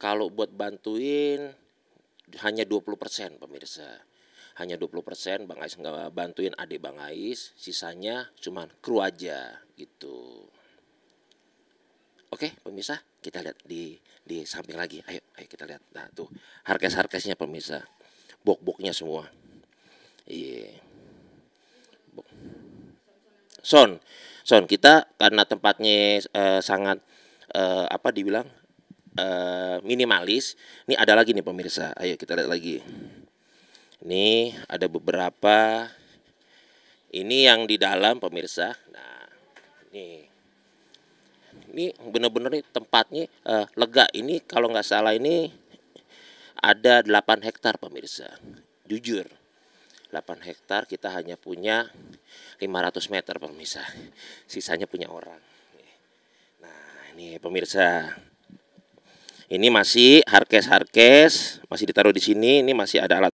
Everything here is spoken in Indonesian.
Kalau buat bantuin hanya 20% pemirsa. Hanya 20% Bang Ais nggak bantuin adik Bang Ais, sisanya cuman kru aja gitu. Oke, pemirsa, kita lihat di di samping lagi. Ayo, ayo kita lihat. Nah, tuh harkes-harkesnya pemirsa. Bok-boknya semua. Iya. Yeah. Bok. Son, son kita karena tempatnya uh, sangat uh, apa dibilang Eh, minimalis. Ini ada lagi nih pemirsa. Ayo kita lihat lagi. Ini ada beberapa. Ini yang di dalam pemirsa. Nah, ini, Ini benar-benar tempatnya uh, lega. Ini kalau nggak salah ini ada 8 hektar pemirsa. Jujur. 8 hektar kita hanya punya 500 meter pemirsa. Sisanya punya orang. Nah, ini pemirsa. Ini masih harkes-harkes, masih ditaruh di sini. Ini masih ada alat